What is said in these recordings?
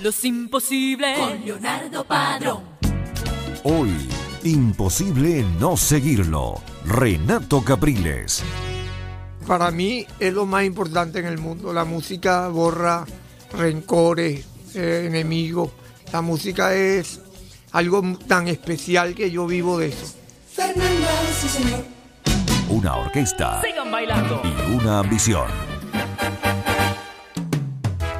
Los imposibles con Leonardo Padrón. Hoy, imposible no seguirlo. Renato Capriles. Para mí es lo más importante en el mundo. La música borra rencores, eh, enemigos. La música es algo tan especial que yo vivo de eso. señor. Una orquesta. Y una ambición.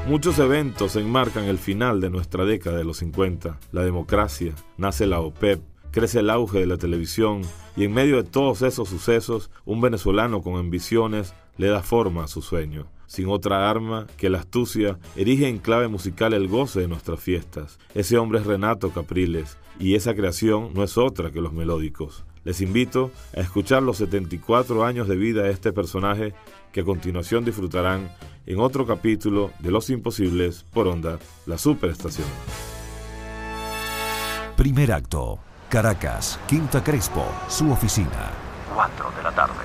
Muchos eventos enmarcan el final de nuestra década de los 50. La democracia, nace la OPEP, e crece el auge de la televisión y en medio de todos esos sucesos, un venezolano con ambiciones le da forma a su sueño. Sin otra arma que la astucia, erige en clave musical el goce de nuestras fiestas. Ese hombre es Renato Capriles, y esa creación no es otra que los melódicos. Les invito a escuchar los 74 años de vida de este personaje que a continuación disfrutarán en otro capítulo de Los Imposibles por Onda, la Superestación. Primer acto. Caracas, Quinta Crespo, su oficina. 4 de la tarde.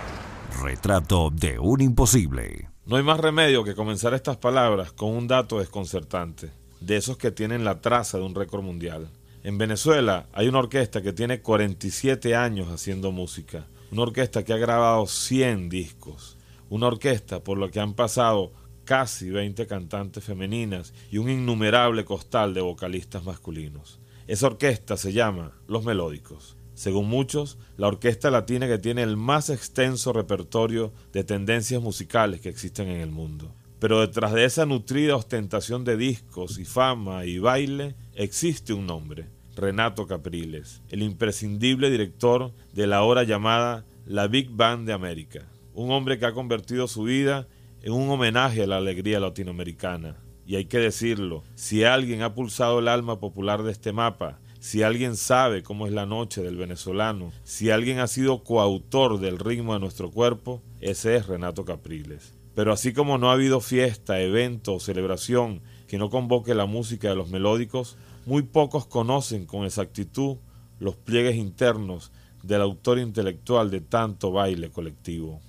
Retrato de un imposible. No hay más remedio que comenzar estas palabras con un dato desconcertante, de esos que tienen la traza de un récord mundial. En Venezuela hay una orquesta que tiene 47 años haciendo música, una orquesta que ha grabado 100 discos, una orquesta por la que han pasado casi 20 cantantes femeninas y un innumerable costal de vocalistas masculinos. Esa orquesta se llama Los Melódicos. Según muchos, la orquesta latina que tiene el más extenso repertorio de tendencias musicales que existen en el mundo. Pero detrás de esa nutrida ostentación de discos y fama y baile existe un hombre, Renato Capriles, el imprescindible director de la hora llamada La Big Band de América, un hombre que ha convertido su vida en un homenaje a la alegría latinoamericana. Y hay que decirlo, si alguien ha pulsado el alma popular de este mapa, si alguien sabe cómo es la noche del venezolano, si alguien ha sido coautor del ritmo de nuestro cuerpo, ese es Renato Capriles. Pero así como no ha habido fiesta, evento, o celebración que no convoque la música de los melódicos, muy pocos conocen con exactitud los pliegues internos del autor intelectual de tanto baile colectivo.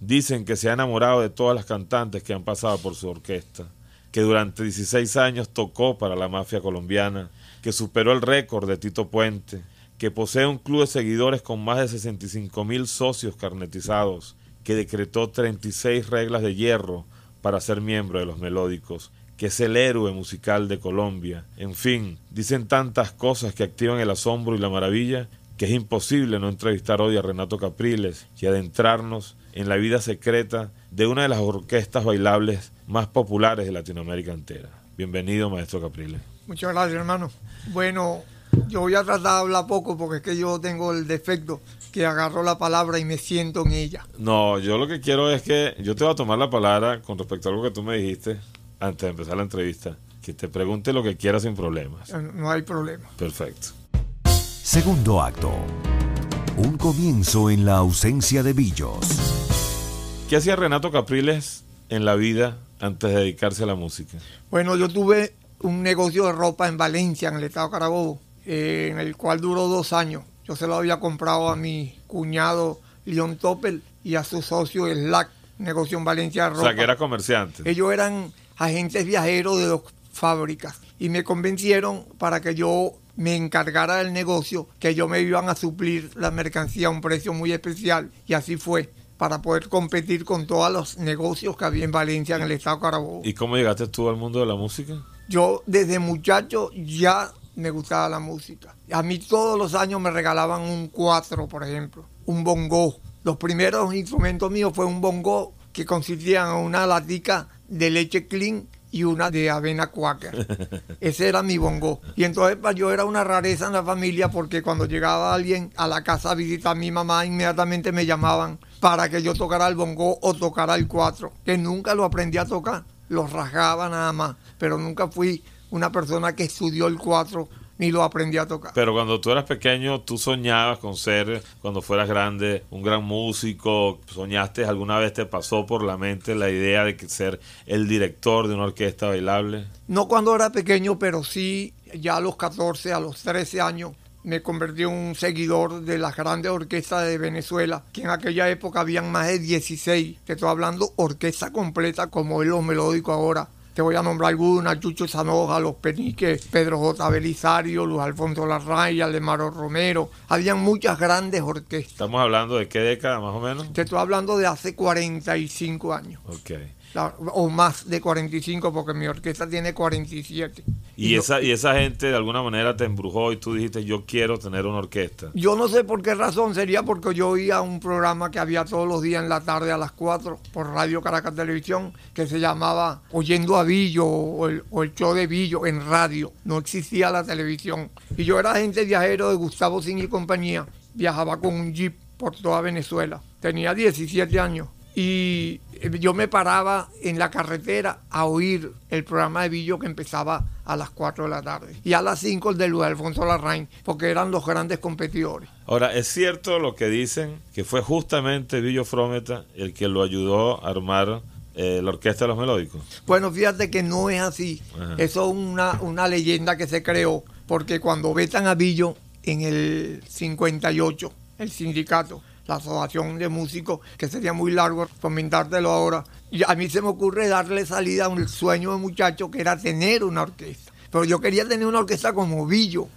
Dicen que se ha enamorado de todas las cantantes que han pasado por su orquesta, que durante 16 años tocó para la mafia colombiana, que superó el récord de Tito Puente, que posee un club de seguidores con más de 65 mil socios carnetizados, que decretó 36 reglas de hierro para ser miembro de los melódicos, que es el héroe musical de Colombia. En fin, dicen tantas cosas que activan el asombro y la maravilla que es imposible no entrevistar hoy a Renato Capriles y adentrarnos en la vida secreta de una de las orquestas bailables más populares de Latinoamérica entera. Bienvenido, maestro Capriles. Muchas gracias, hermano. Bueno, yo voy a tratar de hablar poco porque es que yo tengo el defecto que agarró la palabra y me siento en ella. No, yo lo que quiero es que yo te voy a tomar la palabra con respecto a algo que tú me dijiste antes de empezar la entrevista. Que te pregunte lo que quieras sin problemas. No hay problema. Perfecto. Segundo acto. Un comienzo en la ausencia de Billos. ¿Qué hacía Renato Capriles en la vida antes de dedicarse a la música? Bueno, yo tuve un negocio de ropa en Valencia, en el estado Carabobo, eh, en el cual duró dos años. Yo se lo había comprado a mi cuñado León Topel y a su socio Slack, negocio en Valencia Ropa. O sea, que era comerciante. Ellos eran agentes viajeros de dos fábricas y me convencieron para que yo me encargara del negocio, que yo me iban a suplir la mercancía a un precio muy especial y así fue para poder competir con todos los negocios que había en Valencia, en el estado Carabobo. ¿Y cómo llegaste tú al mundo de la música? Yo desde muchacho ya me gustaba la música. A mí todos los años me regalaban un cuatro, por ejemplo, un bongo. Los primeros instrumentos míos fue un bongo que consistía en una latica de leche clean y una de avena cuáquer. Ese era mi bongo. Y entonces pues, yo era una rareza en la familia porque cuando llegaba alguien a la casa a visitar a mi mamá, inmediatamente me llamaban para que yo tocara el bongo o tocara el cuatro, que nunca lo aprendí a tocar. Lo rasgaba nada más, pero nunca fui una persona que estudió el 4 ni lo aprendí a tocar. Pero cuando tú eras pequeño, tú soñabas con ser, cuando fueras grande, un gran músico. ¿Soñaste alguna vez te pasó por la mente la idea de ser el director de una orquesta bailable? No cuando era pequeño, pero sí ya a los 14, a los 13 años. Me convertí en un seguidor de las grandes orquestas de Venezuela, que en aquella época habían más de 16, que estoy hablando orquesta completa como es lo melódico ahora te voy a nombrar algunas, Chucho Zanoja, Los Peniques, Pedro J. Belisario, Luis Alfonso Larraya, Lemaro Romero, habían muchas grandes orquestas. Estamos hablando de qué década más o menos? Te estoy hablando de hace 45 años. Okay o más de 45 porque mi orquesta tiene 47. Y, esa, y esa gente de alguna manera te embrujó y tú dijiste yo quiero tener una orquesta. Yo no sé por qué razón, sería porque yo oía un programa que había todos los días en la tarde a las 4 por Radio Caracas Televisión que se llamaba Oyendo a Billo o el, show de Billo en radio, no existía la televisión. Y yo era gente viajero de Gustavo Sin y compañía, viajaba con un jeep por toda Venezuela, tenía 17 años y eh, yo me paraba en la carretera a oír el programa de Billo que empezaba a las 4 de la tarde y a las 5 el de Luis Alfonso Larraín, porque eran los grandes competidores. Ahora, es cierto lo que dicen, que fue justamente Billo Frometa el que lo ayudó a armar eh, la Orquesta de los Melódicos. Bueno, fíjate que no es así. Eso es una, una leyenda que se creó, porque cuando vetan a Billo en el 58, el sindicato, la Asociación de Músicos, que sería muy largo comentártelo ahora. Y a mí se me ocurre darle salida a un sueño de muchacho que era tener una orquesta. Pero yo quería tener una orquesta como Villo.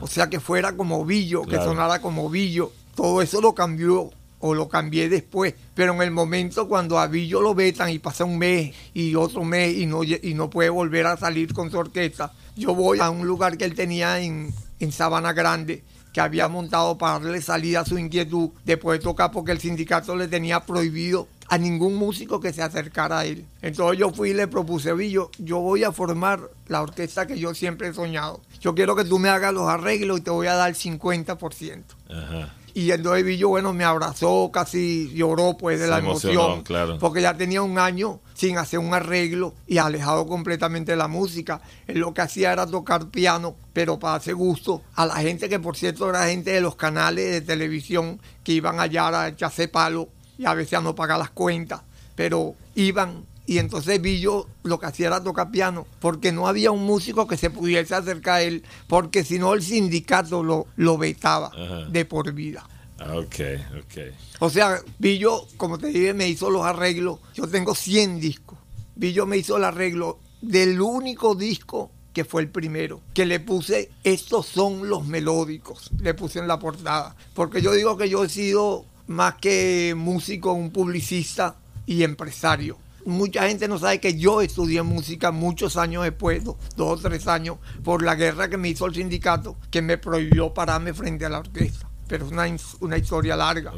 o sea, que fuera como Villo, que sonara como Villo. Todo eso lo cambió o lo cambié después, pero en el momento cuando a Villo lo vetan y pasa un mes y otro mes y no, y no puede volver a salir con su orquesta, yo voy a un lugar que él tenía en, en Sabana Grande que había montado para darle salida a su inquietud de tocar porque el sindicato le tenía prohibido a ningún músico que se acercara a él. Entonces yo fui y le propuse, Billo, yo voy a formar la orquesta que yo siempre he soñado. Yo quiero que tú me hagas los arreglos y te voy a dar 50%. Ajá. Y el bueno, me abrazó, casi lloró pues de la emoción, claro. porque ya tenía un año sin hacer un arreglo y alejado completamente de la música. lo que hacía era tocar piano, pero para hacer gusto a la gente que por cierto era gente de los canales de televisión que iban allá a echarse palo y a veces a no pagar las cuentas, pero iban y entonces vi lo que hacía era tocar piano, porque no había un músico que se pudiese acercar a él, porque si no el sindicato lo, lo vetaba de por vida. Ah, ok, ok. O sea, Billo, como te dije, me hizo los arreglos. Yo tengo 100 discos. Billo me hizo el arreglo del único disco que fue el primero, que le puse, estos son los melódicos, le puse en la portada. Porque yo digo que yo he sido más que músico, un publicista y empresario mucha gente no sabe que yo estudié música muchos años después, dos, o tres años, por la guerra que me hizo el sindicato, que me prohibió pararme frente a la orquesta pero es una, historia larga.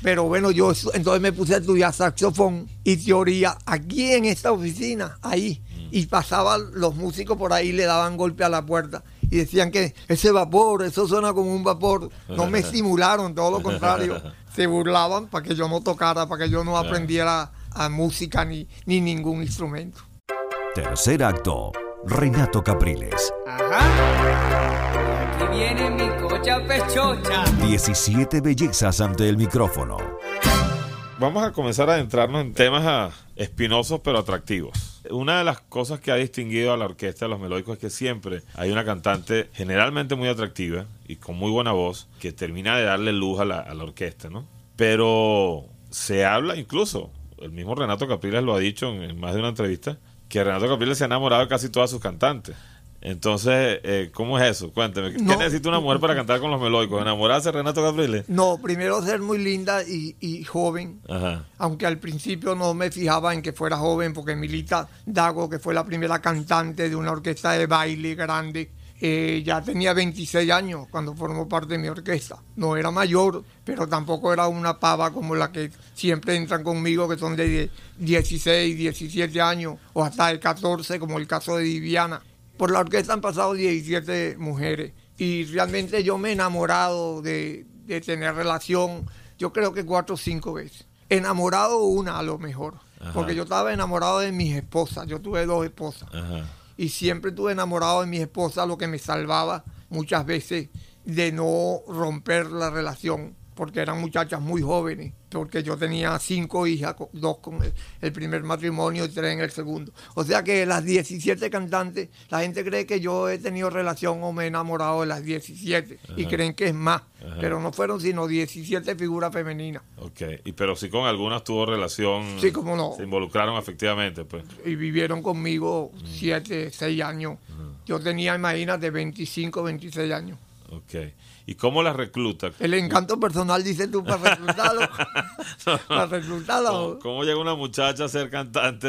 Pero bueno, yo entonces me puse a estudiar saxofón y teoría aquí en esta oficina, ahí. Mm. Y pasaban los músicos por ahí, le daban golpe a la puerta y decían que ese vapor, eso suena como un vapor. No me estimularon, todo lo contrario. Se burlaban para que yo no tocara, para que yo no aprendiera a música ni, ni ningún instrumento. Tercer acto, Renato Capriles. 17 bellezas ante el micrófono. Vamos a comenzar a adentrarnos en temas ah, espinosos pero atractivos. Una de las cosas que ha distinguido a la orquesta de los melódicos es que siempre hay una cantante generalmente muy atractiva y con muy buena voz que termina de darle luz a la, a la orquesta, ¿no? Pero se habla incluso el mismo Renato Capriles lo ha dicho en, más de una entrevista, que Renato Capriles se ha enamorado de casi todas sus cantantes. Entonces, eh, ¿cómo es eso? Cuéntame, ¿qué necesita una mujer para cantar con los melódicos? ¿Enamorarse de Renato Capriles? No, primero ser muy linda y, y joven. Ajá. Aunque al principio no me fijaba en que fuera joven, porque Milita Dago, que fue la primera cantante de una orquesta de baile grande, eh, ya tenía 26 años cuando formó parte de mi orquesta. No era mayor, pero tampoco era una pava como la que siempre entran conmigo, que son de 16, 17 años o hasta el 14, como el caso de Viviana. Por la orquesta han pasado 17 mujeres y realmente yo me he enamorado de, tener relación, yo creo que cuatro o cinco veces. Enamorado una a lo mejor, porque yo estaba enamorado de mis esposas, yo tuve dos esposas. Ajá y siempre estuve enamorado de mi esposa, lo que me salvaba muchas veces de no romper la relación, porque eran muchachas muy jóvenes porque yo tenía cinco hijas, dos con el, primer matrimonio y tres en el segundo. O sea que las 17 cantantes, la gente cree que yo he tenido relación o me he enamorado de las 17 y creen que es más, pero no fueron sino 17 figuras femeninas. Ok, y, pero si con algunas tuvo relación. Sí, como no. Se involucraron efectivamente, pues. Y vivieron conmigo 7, mm. 6 años. Yo tenía, imagínate, 25, 26 años. Ok. ¿Y cómo la reclutas? El encanto personal, dice tú, para reclutarlo. para ¿Cómo, llega una muchacha a ser cantante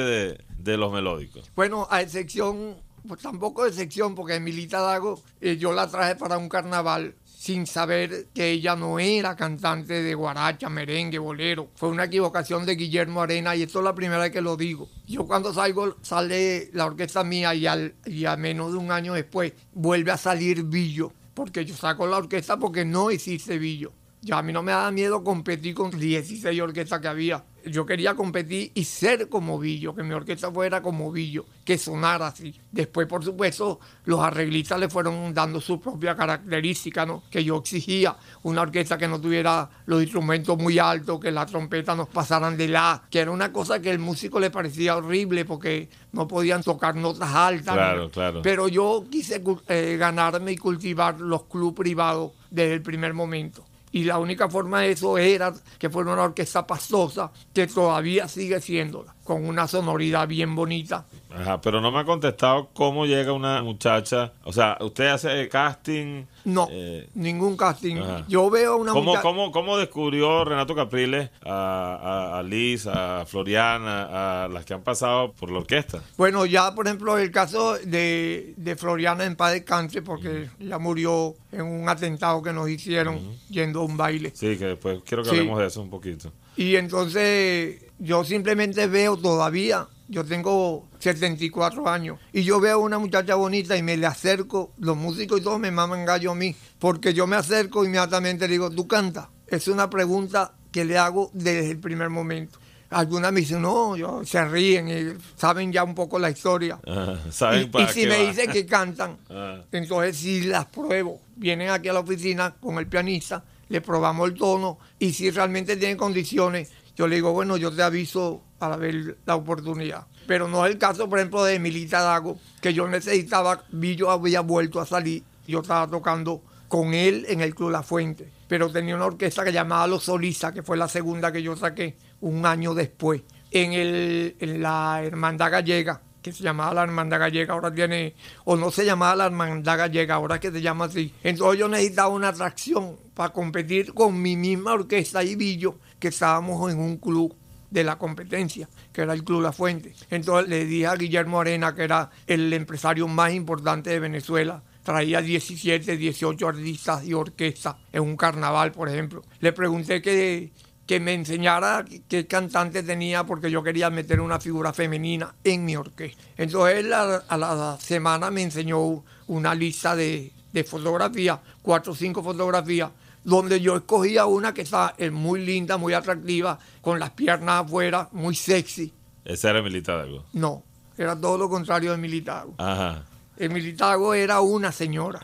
de, los melódicos? Bueno, a excepción, pues tampoco a excepción, porque Emilita Dago, eh, yo la traje para un carnaval sin saber que ella no era cantante de guaracha, merengue, bolero. Fue una equivocación de Guillermo Arena y esto es la primera vez que lo digo. Yo cuando salgo, sale la orquesta mía y, y a menos de un año después vuelve a salir Billo porque yo saco la orquesta porque no existe Billo. Ya a mí no me da miedo competir con 16 orquestas que había yo quería competir y ser como Billo, que mi orquesta fuera como Billo, que sonara así. Después, por supuesto, los arreglistas le fueron dando su propia característica, ¿no? Que yo exigía una orquesta que no tuviera los instrumentos muy altos, que la trompeta nos pasaran de la, que era una cosa que al músico le parecía horrible porque no podían tocar notas altas. Pero yo quise eh, ganarme y cultivar los clubes privados desde el primer momento y la única forma de eso era que fuera una orquesta pastosa que todavía sigue siéndola con una sonoridad bien bonita. Ajá, pero no me ha contestado cómo llega una muchacha. O sea, ¿usted hace casting? No, eh, ningún casting. Yo veo una ¿Cómo, muchacha... ¿cómo, descubrió Renato Capriles a, a, Liz, a Floriana, a las que han pasado por la orquesta? Bueno, ya por ejemplo el caso de, Floriana en paz descanse, porque ya murió en un atentado que nos hicieron yendo a un baile. Sí, que después quiero que hablemos de eso un poquito. Y entonces yo simplemente veo todavía, yo tengo 74 años y yo veo a una muchacha bonita y me le acerco, los músicos y todos me maman gallo a mí, porque yo me acerco inmediatamente le digo, ¿tú cantas? Es una pregunta que le hago desde el primer momento. Algunas me dicen, no, yo, se ríen y saben ya un poco la historia. Ah, y, si me dicen que cantan, ah. entonces si las pruebo. Vienen aquí a la oficina con el pianista, le probamos el tono y si realmente tienen condiciones, yo le digo, bueno, yo te aviso para ver la oportunidad. Pero no es el caso, por ejemplo, de Milita Dago, que yo necesitaba, Villo había vuelto a salir, yo estaba tocando con él en el Club La Fuente, pero tenía una orquesta que llamaba Los Solistas, que fue la segunda que yo saqué un año después, en, el, en la Hermandad Gallega, que se llamaba la Hermandad Gallega, ahora tiene, o no se llamaba la Hermandad Gallega, ahora que se llama así. Entonces yo necesitaba una atracción para competir con mi misma orquesta y Billo que estábamos en un club de la competencia, que era el Club La Fuente. Entonces le dije a Guillermo Arena, que era el empresario más importante de Venezuela, traía 17, 18 artistas y orquestas en un carnaval, por ejemplo. Le pregunté que, que me enseñara qué cantante tenía porque yo quería meter una figura femenina en mi orquesta. Entonces él a, la semana me enseñó una lista de, de fotografías, cuatro o cinco fotografías, donde yo escogía una que estaba eh, muy linda, muy atractiva, con las piernas afuera, muy sexy. ¿Esa era Militago? No, era todo lo contrario de Militago. Ajá. El Militago era una señora,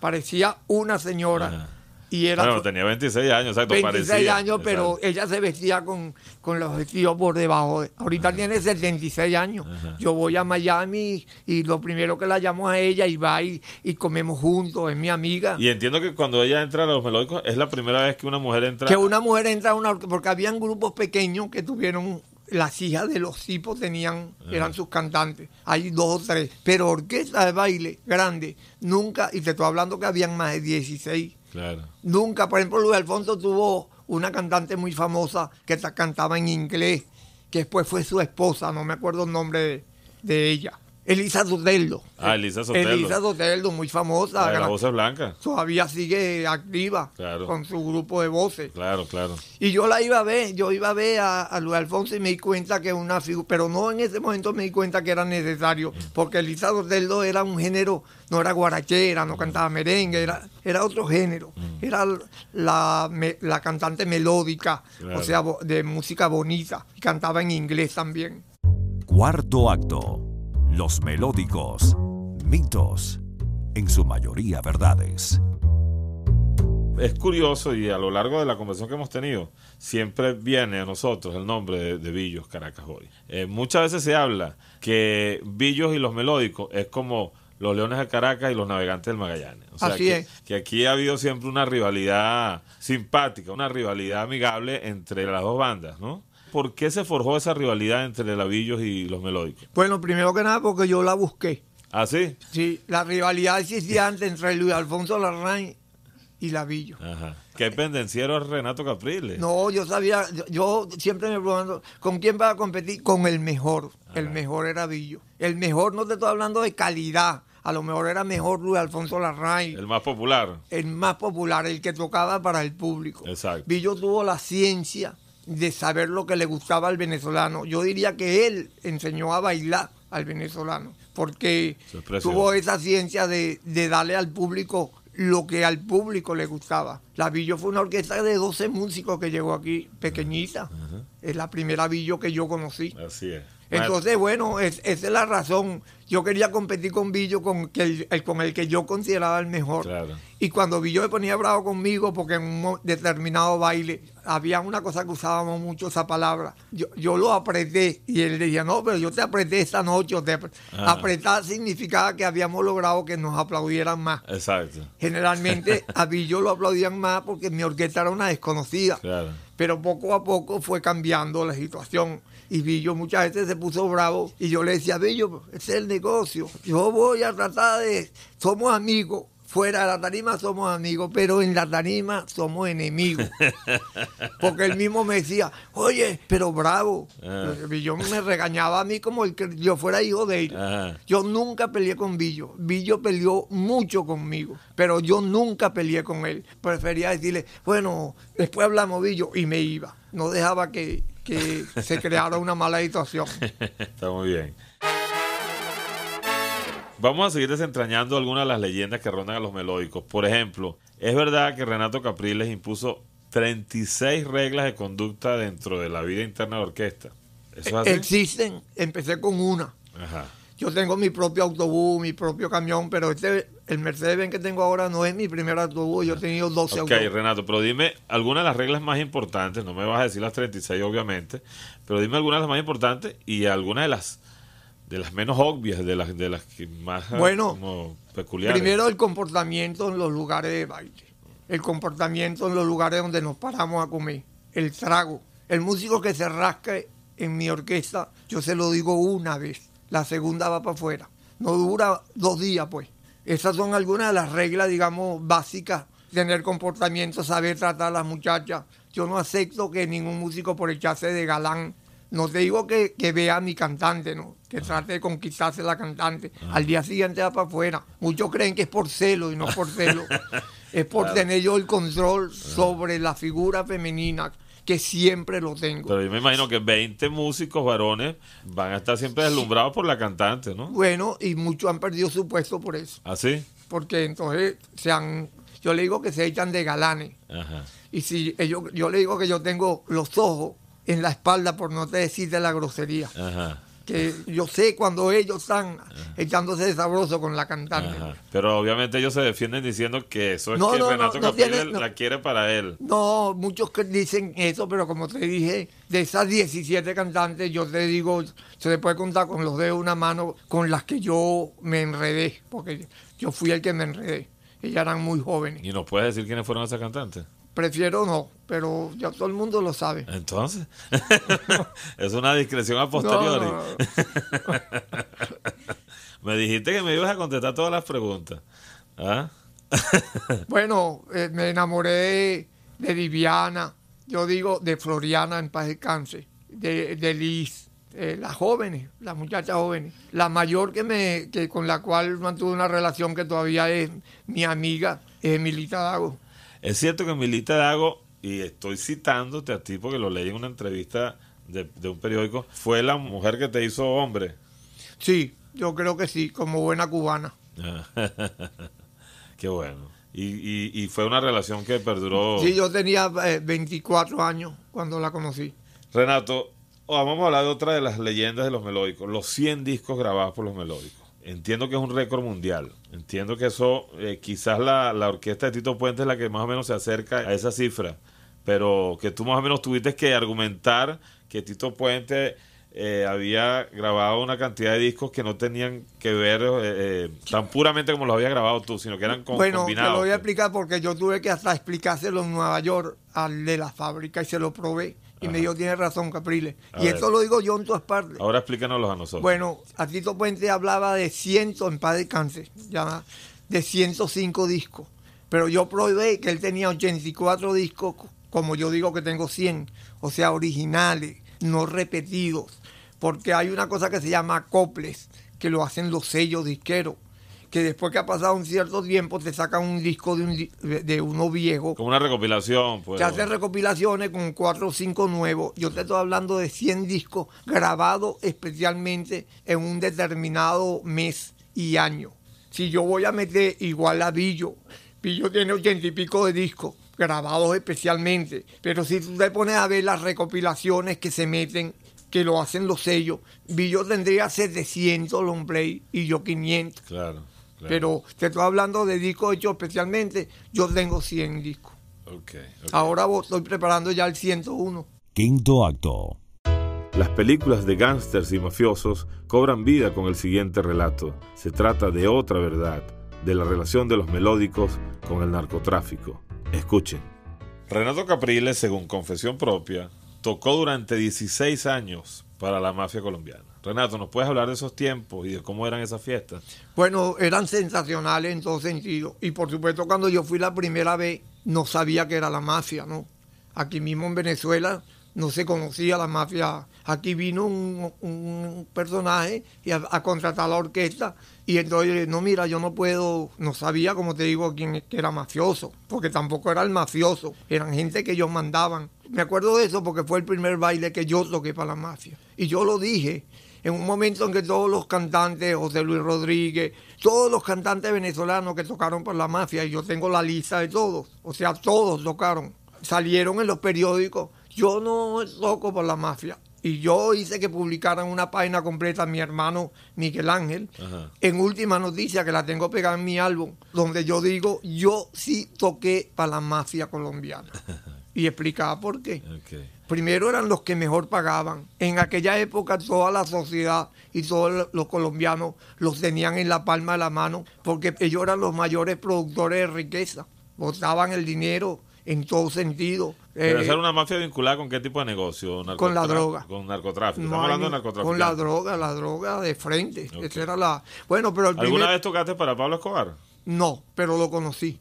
parecía una señora tenía 26 años, exacto, 26 años, pero ella se vestía con, los vestidos por debajo. Ahorita tiene 76 años. Yo voy a Miami y lo primero que la llamo a ella y va y, comemos juntos, es mi amiga. Y entiendo que cuando ella entra a los melódicos es la primera vez que una mujer entra... Que una mujer entra a una porque habían grupos pequeños que tuvieron las hijas de los tipos tenían, eran sus cantantes. Hay dos o tres. Pero orquesta de baile grande, nunca, y te estoy hablando que habían más de 16 Nunca, por ejemplo, Luis Alfonso tuvo una cantante muy famosa que cantaba en inglés, que después fue su esposa, no me acuerdo el nombre de ella. Elisa Soteldo. Ah, Elisa Soteldo. Elisa muy famosa. La, blanca. Todavía sigue activa con su grupo de voces. Claro, claro. Y yo la iba a ver, yo iba a ver a, Luis Alfonso y me di cuenta que una figura, pero no en ese momento me di cuenta que era necesario, porque Elisa Soteldo era un género, no era guarachera, no cantaba merengue, era, era otro género. Mm. Era la, cantante melódica, o sea, de música bonita. Y cantaba en inglés también. Cuarto acto los melódicos, mitos, en su mayoría verdades. Es curioso y a lo largo de la conversación que hemos tenido, siempre viene a nosotros el nombre de, Billos Villos Caracas hoy. Eh, muchas veces se habla que Villos y los melódicos es como los Leones de Caracas y los Navegantes del Magallanes. Así es. que, aquí ha habido siempre una rivalidad simpática, una rivalidad amigable entre las dos bandas, ¿no? por qué se forjó esa rivalidad entre Lavillos y los Melódicos? Bueno, primero que nada porque yo la busqué. ¿Ah, sí? Sí, la rivalidad existía antes entre Luis Alfonso Larraín y Lavillo. Ajá. ¿Qué pendenciero es Renato Capriles? No, yo sabía, yo, siempre me pregunto, ¿con quién va a competir? Con el mejor. El mejor era Villo. El mejor, no te estoy hablando de calidad. A lo mejor era mejor Luis Alfonso Larraín. El más popular. El más popular, el que tocaba para el público. Exacto. Villo tuvo la ciencia de saber lo que le gustaba al venezolano. Yo diría que él enseñó a bailar al venezolano, porque tuvo esa ciencia de, de, darle al público lo que al público le gustaba. La Villo fue una orquesta de 12 músicos que llegó aquí, pequeñita. Es la primera Villo que yo conocí. Así es. Entonces, bueno, esa es la razón. Yo quería competir con Billo, con, el, con el que yo consideraba el mejor. Y cuando Billo se ponía bravo conmigo, porque en un determinado baile había una cosa que usábamos mucho, esa palabra, yo, lo apreté. Y él decía, no, pero yo te apreté esta noche. Apretar significaba que habíamos logrado que nos aplaudieran más. Exacto. Generalmente a Billo lo aplaudían más porque mi orquesta era una desconocida. Pero poco a poco fue cambiando la situación. Y Billo muchas veces se puso bravo y yo le decía, Billo, ese es el negocio. Yo voy a tratar de, somos amigos, fuera de la tarima somos amigos, pero en la tarima somos enemigos. Porque él mismo me decía, oye, pero bravo. Villo ah. me regañaba a mí como el que yo fuera hijo de él. Yo nunca peleé con Billo. Billo peleó mucho conmigo, pero yo nunca peleé con él. Prefería decirle, bueno, después hablamos Billo y me iba. No dejaba que que se creara una mala situación. Está muy bien. Vamos a seguir desentrañando algunas de las leyendas que rondan a los melódicos. Por ejemplo, es verdad que Renato Capriles impuso 36 reglas de conducta dentro de la vida interna de la orquesta. Existen. Empecé con una. Ajá. Yo tengo mi propio autobús, mi propio camión, pero este, el Mercedes-Benz que tengo ahora no es mi primer autobús, yo he tenido 12 okay, Ok, Renato, pero dime algunas de las reglas más importantes, no me vas a decir las 36 obviamente, pero dime algunas de las más importantes y algunas de las de las menos obvias, de las de las que más ah, bueno, como peculiares. Primero el comportamiento en los lugares de baile, el comportamiento en los lugares donde nos paramos a comer, el trago, el músico que se rasca en mi orquesta, yo se lo digo una vez la segunda va para afuera. No dura dos días, pues. Esas son algunas de las reglas, digamos, básicas. Tener comportamiento, saber tratar a las muchachas. Yo no acepto que ningún músico por echarse de galán. No te digo que, vea a mi cantante, ¿no? Que trate de conquistarse la cantante. Ah. Al día siguiente va para afuera. Muchos creen que es por celo y no por celo. es por tener yo el control ah. sobre la figura femenina que siempre lo tengo. Pero yo me imagino que 20 músicos varones van a estar siempre deslumbrados por la cantante, ¿no? Bueno, y muchos han perdido su puesto por eso. ¿Ah, sí? Porque entonces se han, yo le digo que se echan de galanes. Ajá. Y si yo, yo le digo que yo tengo los ojos en la espalda por no te decir de la grosería. Ajá que yo sé cuando ellos están echándose de sabroso con la cantante. Pero obviamente ellos se defienden diciendo que eso es que Renato la quiere para él. No, muchos que dicen eso, pero como te dije, de esas 17 cantantes, yo te digo, se le puede contar con los dedos de una mano con las que yo me enredé, porque yo fui el que me enredé. Ellas eran muy jóvenes. ¿Y nos puedes decir quiénes fueron esas cantantes? Prefiero no, pero ya todo el mundo lo sabe. Entonces, es una discreción a posteriori. me dijiste que me ibas a contestar todas las preguntas. ¿ah? bueno, eh, me enamoré de Viviana, yo digo de Floriana en paz descanse, de, de Liz, eh, las jóvenes, las muchachas jóvenes. La mayor que me, que con la cual mantuve una relación que todavía es mi amiga, es Emilita Dago. Es cierto que Milita Dago, y estoy citándote a ti porque lo leí en una entrevista de, un periódico, fue la mujer que te hizo hombre. Sí, yo creo que sí, como buena cubana. Qué bueno. Y, fue una relación que perduró. Sí, yo tenía 24 eh, años cuando la conocí. Renato, vamos a hablar de otra de las leyendas de los melódicos, los 100 discos grabados por los melódicos. Entiendo que es un récord mundial. Entiendo que eso, eh, quizás la, orquesta de Tito Puente es la que más o menos se acerca a esa cifra. Pero que tú más o menos tuviste que argumentar que Tito Puente eh, había grabado una cantidad de discos que no tenían que ver eh, tan puramente como los había grabado tú, sino que eran combinados. Bueno, te lo voy a pues. explicar porque yo tuve que hasta explicárselo en Nueva York al de la fábrica y se lo probé y me dijo, tiene razón, Capriles. y eso lo digo yo en todas partes. Ahora explícanoslo a nosotros. Bueno, a Puente hablaba de 100, en paz de ya, de 105 discos. Pero yo probé que él tenía 84 discos, como yo digo que tengo 100, o sea, originales, no repetidos. Porque hay una cosa que se llama coples, que lo hacen los sellos disqueros que después que ha pasado un cierto tiempo te sacan un disco de, uno viejo. Con una recopilación, pues. Te hacen recopilaciones con cuatro o cinco nuevos. Yo te estoy hablando de 100 discos grabados especialmente en un determinado mes y año. Si yo voy a meter igual a Billo, Billo tiene ochenta y pico de discos grabados especialmente, pero si tú te pones a ver las recopilaciones que se meten que lo hacen los sellos. Billo tendría 700 long play y yo 500. Claro. Pero te estoy hablando de discos hechos especialmente. Yo tengo 100 discos. Okay, Ahora estoy preparando ya el 101. Quinto acto. Las películas de gángsters y mafiosos cobran vida con el siguiente relato. Se trata de otra verdad, de la relación de los melódicos con el narcotráfico. Escuchen. Renato Capriles, según confesión propia, tocó durante 16 años para la mafia colombiana. Renato, ¿nos puedes hablar de esos tiempos y de cómo eran esas fiestas? Bueno, eran sensacionales en todo sentido. Y por supuesto, cuando yo fui la primera vez, no sabía que era la mafia, ¿no? Aquí mismo en Venezuela no se conocía la mafia. Aquí vino un, personaje y a, a, contratar la orquesta y entonces, no, mira, yo no puedo, no sabía, como te digo, quién era mafioso, porque tampoco era el mafioso, eran gente que ellos mandaban. Me acuerdo de eso porque fue el primer baile que yo toqué para la mafia. Y yo lo dije, en un momento en que todos los cantantes, José Luis Rodríguez, todos los cantantes venezolanos que tocaron por la mafia, y yo tengo la lista de todos, o sea, todos tocaron, salieron en los periódicos. Yo no toco por la mafia, y yo hice que publicaran una página completa mi hermano Miguel Ángel, en última noticia que la tengo pegada en mi álbum, donde yo digo, yo sí toqué para la mafia colombiana. y explicaba por qué primero eran los que mejor pagaban. En aquella época toda la sociedad y todos los colombianos los tenían en la palma de la mano porque ellos eran los mayores productores de riqueza. Botaban el dinero en todo sentido. Pero eh, era una mafia vinculada con qué tipo de negocio? Con la droga. Con narcotráfico. Estamos hablando de narcotráfico. Con la droga, la droga de frente. Esa era la... Bueno, pero ¿Alguna vez tocaste para Pablo Escobar? No, pero lo conocí.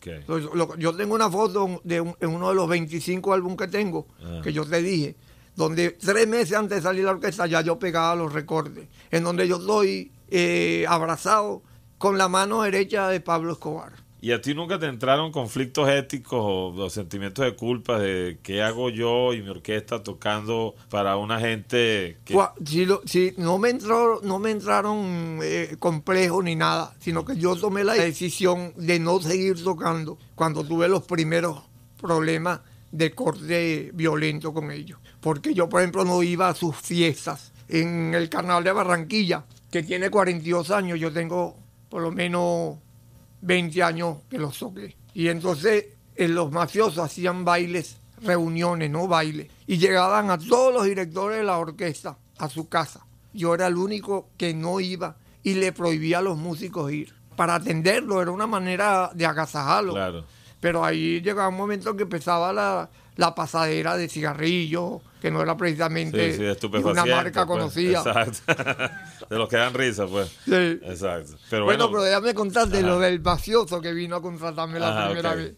yo tengo una foto de en uno de los 25 álbumes que tengo, ah. que yo te dije, donde tres meses antes de salir la orquesta ya yo pegaba los recordes, en donde yo estoy eh, abrazado con la mano derecha de Pablo Escobar. ¿Y a ti nunca te entraron conflictos éticos o, los sentimientos de culpa de qué hago yo y mi orquesta tocando para una gente que... Si, no, me no me entraron eh, complejos ni nada, sino que yo tomé la decisión de no seguir tocando cuando tuve los primeros problemas de corte violento con ellos. Porque yo, por ejemplo, no iba a sus fiestas en el canal de Barranquilla, que tiene 42 años, yo tengo por lo menos 20 años que los toqué. Y entonces los mafiosos hacían bailes, reuniones, no bailes. Y llegaban a todos los directores de la orquesta a su casa. Yo era el único que no iba y le prohibía a los músicos ir. Para atenderlo era una manera de agasajarlo. Pero ahí llegaba un momento que empezaba la, la pasadera de cigarrillo que no era precisamente una marca pues. conocida. exacto. de los que dan risa, pues. Sí. Exacto. bueno, pero déjame contar de lo del vacioso que vino a contratarme la ah, primera vez.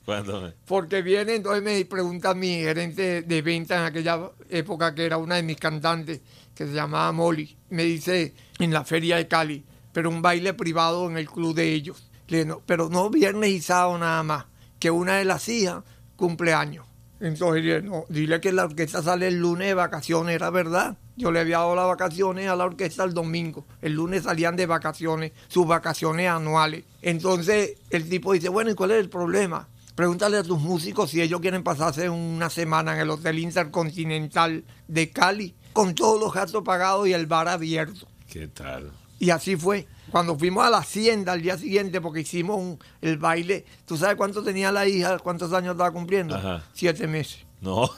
Porque viene, entonces me pregunta mi gerente de venta en aquella época, que era una de mis cantantes, que se llamaba Molly, me dice en la feria de Cali, pero un baile privado en el club de ellos. Le digo, pero no viernes y nada más, que una de las hijas cumpleaños entonces dile, no, dile que la orquesta sale el lunes de vacaciones, era verdad. Yo le había dado las vacaciones a la orquesta el domingo. El lunes salían de vacaciones, sus vacaciones anuales. Entonces el tipo dice, bueno, ¿y cuál es el problema? Pregúntale a tus músicos si ellos quieren pasarse una semana en el Hotel Intercontinental de Cali, con todos los gastos pagados y el bar abierto. ¿Qué tal? Y así fue. Cuando fuimos a la hacienda al día siguiente, porque hicimos el baile, ¿tú sabes cuánto tenía la hija? ¿Cuántos años estaba cumpliendo? Siete meses. No.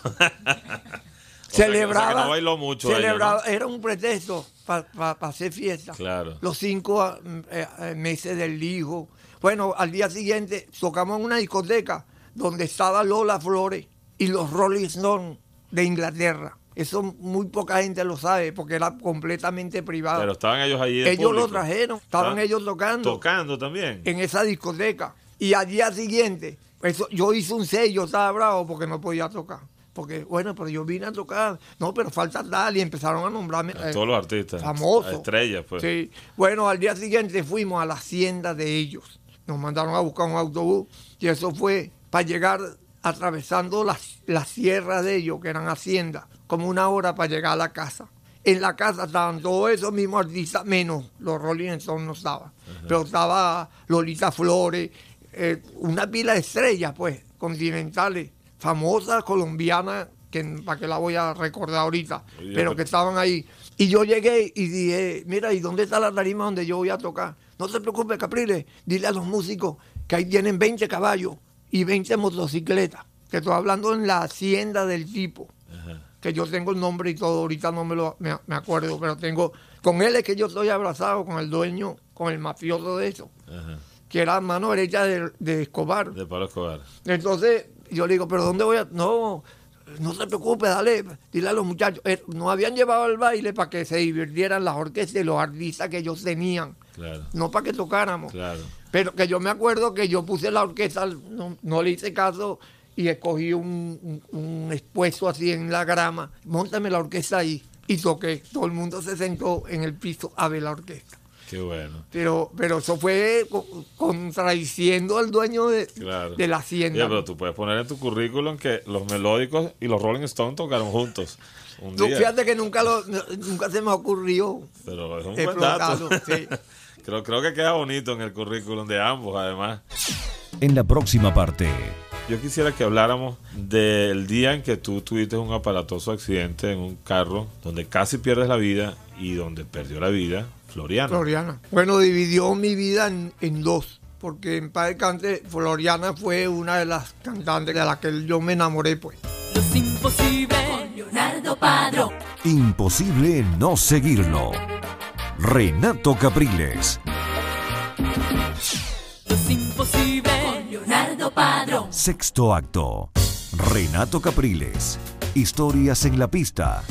celebraba. mucho. Era un pretexto para hacer fiesta. Claro. Los cinco ah, mm, eh, eh, meses del hijo. Bueno, al día siguiente tocamos en una discoteca donde estaba Lola Flores y los Rolling Stones de Inglaterra. Eso muy poca gente lo sabe porque era completamente privado. Pero estaban ellos allí. Ellos lo trajeron, estaban ellos tocando. Tocando también. En esa discoteca. Y al día siguiente, eso, yo hice un sello, estaba bravo porque no podía tocar. Porque, bueno, pero yo vine a tocar. No, pero falta tal. Y empezaron a nombrarme. A eh, todos los artistas. Famosos. estrellas, pues. Sí. Bueno, al día siguiente fuimos a la hacienda de ellos. Nos mandaron a buscar un autobús. Y eso fue para llegar atravesando las la sierra de ellos, que eran haciendas, como una hora para llegar a la casa. En la casa estaban todos esos mismos artistas, menos los Rolling Stones no estaban, pero estaba Lolita Flores, eh, una pila de estrellas, pues, continentales, famosas colombianas, que, para que la voy a recordar ahorita, pero que estaban ahí. Y yo llegué y dije, mira, ¿y dónde está la tarima donde yo voy a tocar? No se preocupe, Capriles, dile a los músicos que ahí tienen 20 caballos y 20 motocicletas que estoy hablando en la hacienda del tipo, que yo tengo el nombre y todo, ahorita no me lo me, acuerdo, pero tengo, con él es que yo estoy abrazado, con el dueño, con el mafioso de eso, que era mano derecha de, Escobar. De Pablo Escobar. Entonces yo le digo, pero ¿dónde voy a...? No, no se preocupe, dale, dile a los muchachos, eh, No habían llevado al baile para que se divirtieran las orquestas y los artistas que ellos tenían, no para que tocáramos. Pero que yo me acuerdo que yo puse la orquesta, no, no le hice caso y escogí un, un, expuesto así en la grama, montame la orquesta ahí y toqué. Todo el mundo se sentó en el piso a ver la orquesta. Qué bueno. Pero, pero eso fue contradiciendo al dueño de, la hacienda. pero tú puedes poner en tu currículum que los melódicos y los Rolling Stones tocaron juntos. tú, Fíjate que nunca, lo, nunca se me ocurrió. Pero es un buen dato. Sí. creo, creo que queda bonito en el currículum de ambos, además. En la próxima parte. Yo quisiera que habláramos del día en que tú tuviste un aparatoso accidente en un carro donde casi pierdes la vida y donde perdió la vida Floriana. Floriana. Bueno, dividió mi vida en, dos porque en paz cante Floriana fue una de las cantantes de las que yo me enamoré, pues. Los imposible Leonardo Padro. Imposible no seguirlo. Renato Capriles. Los imposible Sexto acto. Renato Capriles. Historias en la pista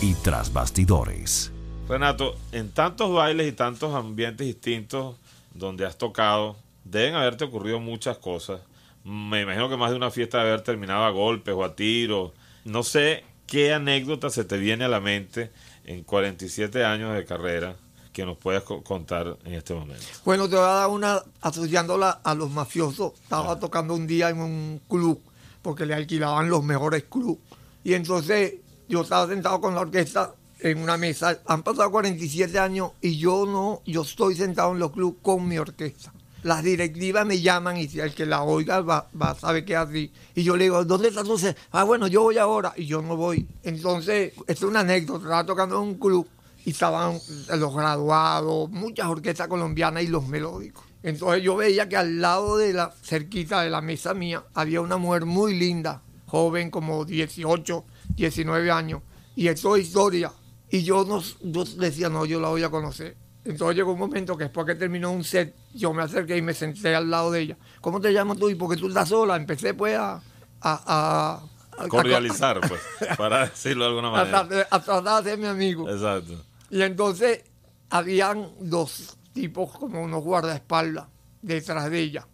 y tras bastidores. Renato, en tantos bailes y tantos ambientes distintos donde has tocado, deben haberte ocurrido muchas cosas. Me imagino que más de una fiesta de haber terminado a golpes o a tiros. No sé qué anécdota se te viene a la mente en 47 años de carrera que nos puedas contar en este momento. Bueno, te voy a dar una asociándola a los mafiosos. Estaba tocando un día en un club porque le alquilaban los mejores clubes. Y entonces yo estaba sentado con la orquesta en una mesa. Han pasado 47 años y yo no, yo estoy sentado en los clubes con mi orquesta. Las directivas me llaman y si el que la oiga va, va sabe que es así. Y yo le digo, ¿dónde está entonces? Ah, bueno, yo voy ahora. Y yo no voy. Entonces, es una anécdota. Estaba tocando en un club y estaban los graduados, muchas orquestas colombianas y los melódicos. Entonces yo veía que al lado de la, cerquita de la mesa mía, había una mujer muy linda, joven, como 18, 19 años, y eso es historia. Y yo, nos decía, no, yo la voy a conocer. Entonces llegó un momento que después que terminó un set, yo me acerqué y me senté al lado de ella. ¿Cómo te llamas tú? ¿Y porque tú estás sola? Empecé pues a, a, a cordializar, pues, para decirlo de alguna manera. a tratar de ser mi amigo. Exacto. Y entonces habían dos tipos como unos guardaespaldas detrás de ella,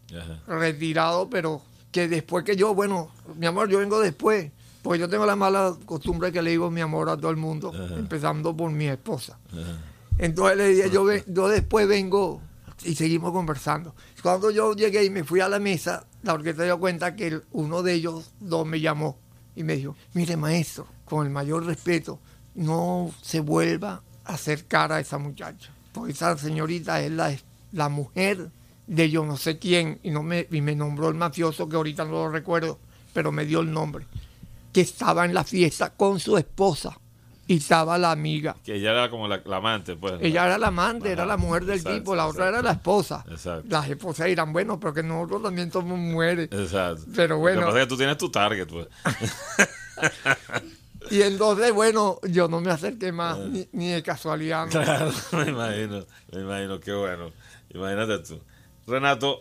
retirados, retirado, pero que después que yo, bueno, mi amor, yo vengo después, porque yo tengo la mala costumbre que le digo mi amor a todo el mundo, empezando por mi esposa. Entonces le dije, yo, después vengo y seguimos conversando. Cuando yo llegué y me fui a la mesa, la orquesta dio cuenta que uno de ellos dos me llamó y me dijo, mire maestro, con el mayor respeto, no se vuelva acercar a esa muchacha. Porque esa señorita es la, la mujer de yo no sé quién y, no me, me nombró el mafioso que ahorita no lo recuerdo, pero me dio el nombre, que estaba en la fiesta con su esposa y estaba la amiga. Que ella era como la, amante, pues. Ella era la amante, era la mujer del tipo, la otra era la esposa. Exacto. Las esposas eran buenas pero que nosotros también somos mujeres. Exacto. Pero bueno. Lo que pasa que tú tienes tu target, pues. Y entonces, bueno, yo no me acerqué más, ah. ni, de casualidad. Claro, me imagino, me imagino, qué bueno. Imagínate tú. Renato,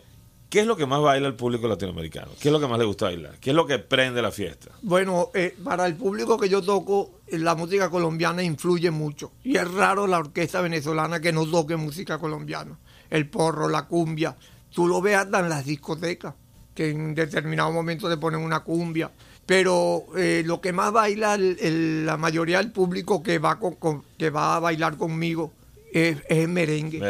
¿qué es lo que más baila el público latinoamericano? ¿Qué es lo que más le gusta bailar? ¿Qué es lo que prende la fiesta? Bueno, eh, para el público que yo toco, eh, la música colombiana influye mucho. Y es raro la orquesta venezolana que no toque música colombiana. El porro, la cumbia. Tú lo veas en las discotecas, que en determinado momento te ponen una cumbia pero eh, lo que más baila la mayoría del público que va, que va a bailar conmigo es, merengue.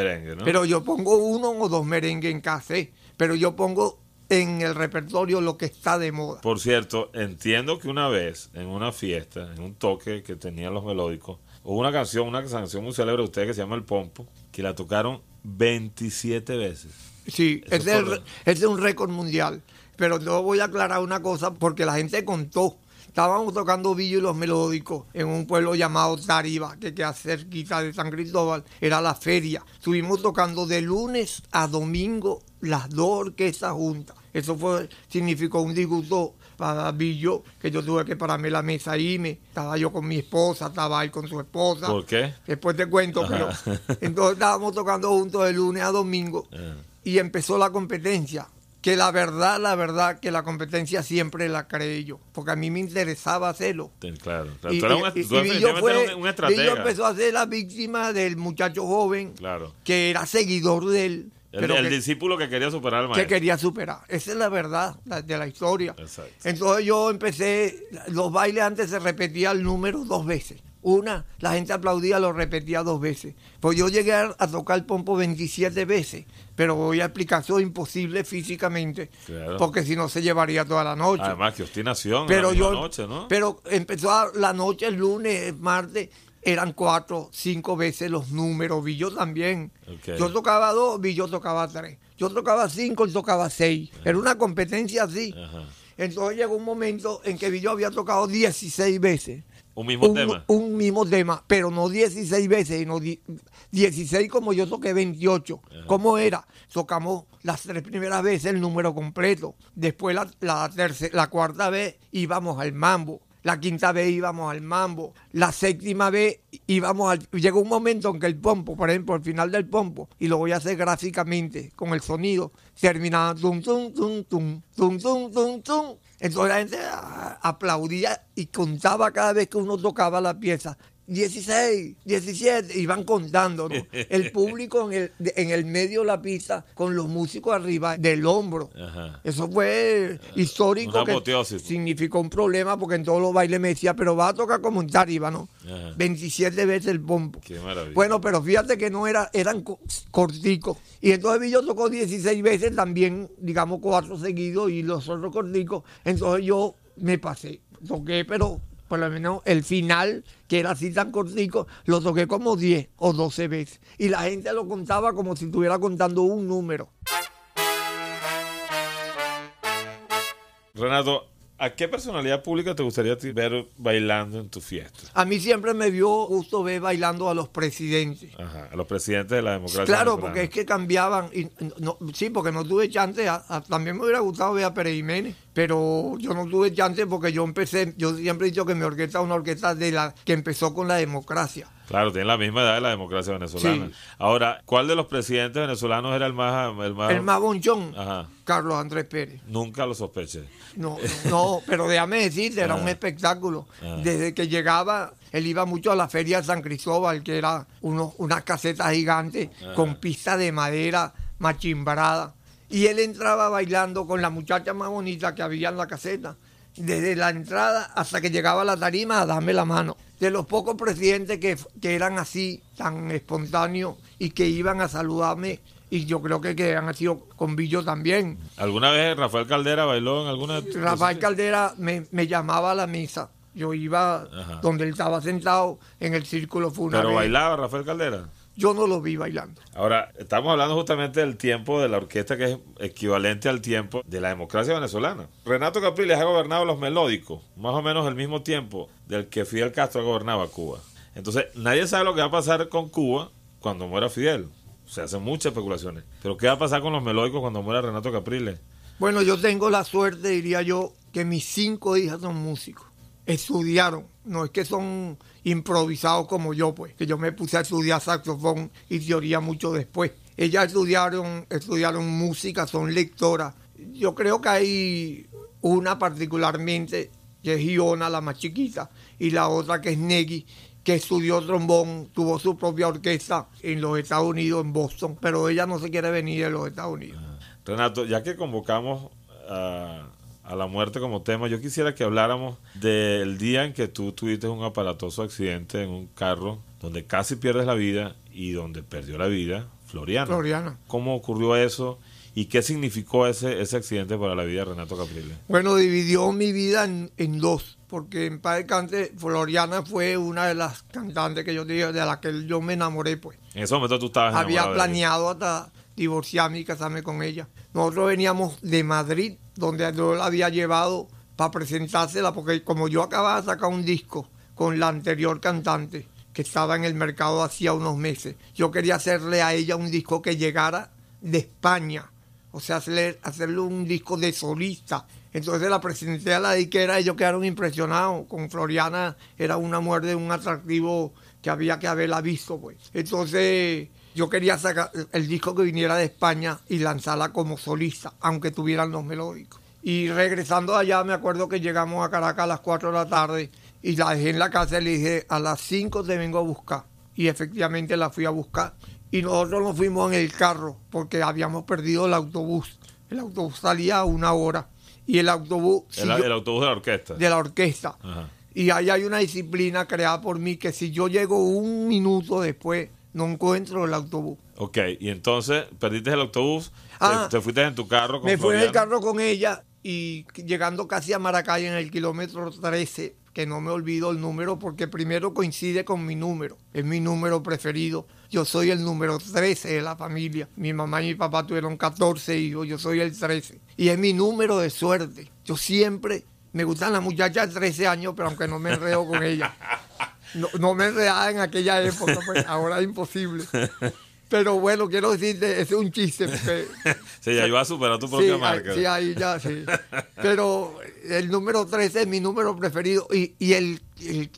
Pero yo pongo uno o dos merengue en café, pero yo pongo en el repertorio lo que está de moda. Por cierto, entiendo que una vez en una fiesta, en un toque que tenían los melódicos, hubo una canción, una canción muy célebre de ustedes que se llama El Pompo, que la tocaron 27 veces. Sí, es, es de un récord mundial. Pero yo voy a aclarar una cosa porque la gente contó. Estábamos tocando Billo y los Melódicos en un pueblo llamado Tariba, que queda cerquita de San Cristóbal. Era la feria. Estuvimos tocando de lunes a domingo las dos orquestas juntas. Eso fue, significó un disgusto para Billo, que yo tuve que pararme la mesa y me. Estaba yo con mi esposa, estaba él con su esposa. ¿Por qué? Después te cuento, pero. Entonces estábamos tocando juntos de lunes a domingo ah. y empezó la competencia que la verdad, la verdad, que la competencia siempre la creí yo, porque a mí me interesaba hacerlo. Claro, Y, yo fue, a ser la víctima del muchacho joven, que era seguidor de él. discípulo que quería superar al Que quería superar. Esa es la verdad de la historia. Entonces yo empecé, los bailes antes se repetía el número dos veces. Una, la gente aplaudía, lo repetía dos veces. Pues yo llegué a tocar el pompo 27 veces, pero voy a explicar, eso es imposible físicamente, porque si no se llevaría toda la noche. Además, que obstinación, pero yo, noche, ¿no? Pero empezó la noche, el lunes, el martes, eran cuatro, cinco veces los números, yo también. Yo tocaba dos, yo tocaba tres. Yo tocaba cinco, él tocaba seis. Era una competencia así. Entonces llegó un momento en que yo había tocado 16 veces un mismo tema. Un mismo tema, pero no 16 veces, sino 16 como yo toqué 28. ¿Cómo era? Tocamos las tres primeras veces el número completo. Después la, tercera, la cuarta vez íbamos al mambo la quinta vez íbamos al mambo, la séptima vez íbamos al... Llegó un momento en que el pompo, por ejemplo, el final del pompo, y lo voy a hacer gráficamente con el sonido, terminaba tum, tum, tum, tum, tum, tum, tum, tum. Entonces la gente ah, aplaudía y contaba cada vez que uno tocaba la pieza. 16, 17, y van contando, El público en el, en el medio de la pista, con los músicos arriba del hombro. Eso fue histórico. que significó un problema porque en todos los bailes me decía, pero va a tocar como un no 27 veces el pompo. Bueno, pero fíjate que no era, eran corticos. Y entonces yo tocó 16 veces también, digamos, cuatro seguidos y los otros corticos. Entonces yo me pasé, toqué, pero por lo menos el final, que era así tan cortico, lo toqué como 10 o 12 veces. Y la gente lo contaba como si estuviera contando un número. Renato, ¿a qué personalidad pública te gustaría ver bailando en tu fiesta? A mí siempre me vio gusto ver bailando a los presidentes. Ajá, a los presidentes de la democracia. Claro, porque es que cambiaban. sí, porque no tuve chance. también me hubiera gustado ver a Pérez pero yo no tuve chance porque yo empecé, yo siempre he dicho que mi orquesta es una orquesta de la que empezó con la democracia. Claro, tiene la misma edad de la democracia venezolana. Ahora, ¿cuál de los presidentes venezolanos era el más... El más, bonchón, Carlos Andrés Pérez. Nunca lo sospeché. No, no, pero déjame decirte, era un espectáculo. Desde que llegaba, él iba mucho a la feria de San Cristóbal, que era uno, unas casetas gigantes con pista de madera machimbrada y él entraba bailando con la muchacha más bonita que había en la caseta, desde la entrada hasta que llegaba a la tarima a darme la mano. De los pocos presidentes que, eran así, tan espontáneos y que iban a saludarme y yo creo que, que han sido con Billo también. ¿Alguna vez Rafael Caldera bailó en alguna... Rafael Caldera me, llamaba a la mesa. Yo iba donde él estaba sentado en el círculo funerario. ¿Pero bailaba Rafael Caldera? yo no lo vi bailando. Ahora, estamos hablando justamente del tiempo de la orquesta que es equivalente al tiempo de la democracia venezolana. Renato Capriles ha gobernado los melódicos, más o menos el mismo tiempo del que Fidel Castro gobernaba Cuba. Entonces, nadie sabe lo que va a pasar con Cuba cuando muera Fidel. Se hacen muchas especulaciones. Pero, ¿qué va a pasar con los melódicos cuando muera Renato Capriles? Bueno, yo tengo la suerte, diría yo, que mis cinco hijas son músicos estudiaron. No es que son improvisados como yo, pues, que yo me puse a estudiar saxofón y teoría mucho después. Ellas estudiaron, estudiaron música, son lectoras. Yo creo que hay una particularmente, que es Iona, la más chiquita, y la otra que es Negi, que estudió trombón, tuvo su propia orquesta en los Estados Unidos, en Boston, pero ella no se quiere venir de los Estados Unidos. Ah. Renato, ya que convocamos a a la muerte como tema, yo quisiera que habláramos del día en que tú tuviste un aparatoso accidente en un carro donde casi pierdes la vida y donde perdió la vida Floriana. Floriana. ¿Cómo ocurrió eso? ¿Y qué significó ese, accidente para la vida de Renato Caprile? Bueno, dividió mi vida en, dos, porque en paz cante Floriana fue una de las cantantes que yo dije, de la que yo me enamoré, pues. En ese momento tú estabas Había planeado hasta divorciarme y casarme con ella. Nosotros veníamos de Madrid, donde yo la había llevado para presentársela, porque como yo acababa de sacar un disco con la anterior cantante, que estaba en el mercado hacía unos meses, yo quería hacerle a ella un disco que llegara de España, o sea, hacerle, un disco de solista. Entonces la presenté a la diquera y ellos quedaron impresionados. Con Floriana era una muerte, un atractivo que había que haberla visto, pues. Entonces yo quería sacar el disco que viniera de España y lanzarla como solista, aunque tuvieran los melódicos. Y regresando allá, me acuerdo que llegamos a Caracas a las 4 de la tarde y la dejé en la casa y le dije, a las 5 te vengo a buscar. Y efectivamente la fui a buscar. Y nosotros nos fuimos en el carro porque habíamos perdido el autobús. El autobús salía a una hora. Y el autobús... El, autobús de la orquesta. De la orquesta. Y ahí hay una disciplina creada por mí que si yo llego un minuto después no encuentro el autobús. Ok, y entonces perdiste el autobús, te, ah, fuiste en tu carro con Me fui en el carro con ella y llegando casi a Maracay en el kilómetro 13, que no me olvido el número porque primero coincide con mi número, es mi número preferido. Yo soy el número 13 de la familia. Mi mamá y mi papá tuvieron 14 hijos, yo soy el 13. Y es mi número de suerte. Yo siempre me gustan las muchachas de 13 años, pero aunque no me enredo con ella. no, no me enredaba en aquella época, pues ahora es imposible. Pero bueno, quiero decirte, es un chiste. sí, ya iba a superar tu propia marca. sí, ahí ya, sí. Pero el número 13 es mi número preferido y, el,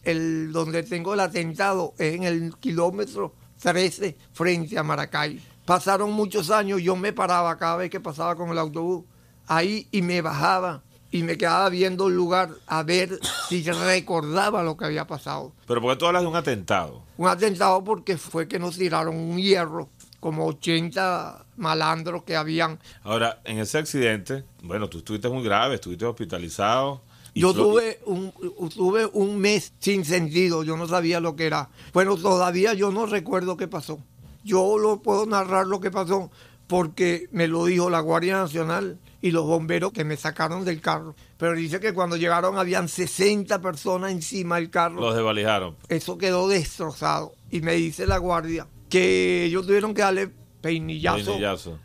el, donde tengo el atentado es en el kilómetro 13 frente a Maracay. Pasaron muchos años, yo me paraba cada vez que pasaba con el autobús ahí y me bajaba y me quedaba viendo el lugar a ver si recordaba lo que había pasado. Pero ¿por qué tú hablas de un atentado? Un atentado porque fue que nos tiraron un hierro, como 80 malandros que habían. Ahora, en ese accidente, bueno, tú estuviste muy grave, estuviste hospitalizado. Yo tuve un, tuve un mes sin sentido, yo no sabía lo que era. Bueno, todavía yo no recuerdo qué pasó. Yo lo puedo narrar lo que pasó porque me lo dijo la Guardia Nacional y los bomberos que me sacaron del carro. Pero dice que cuando llegaron habían 60 personas encima del carro. Los desvalijaron. Eso quedó destrozado. Y me dice la guardia que ellos tuvieron que darle peinillazo,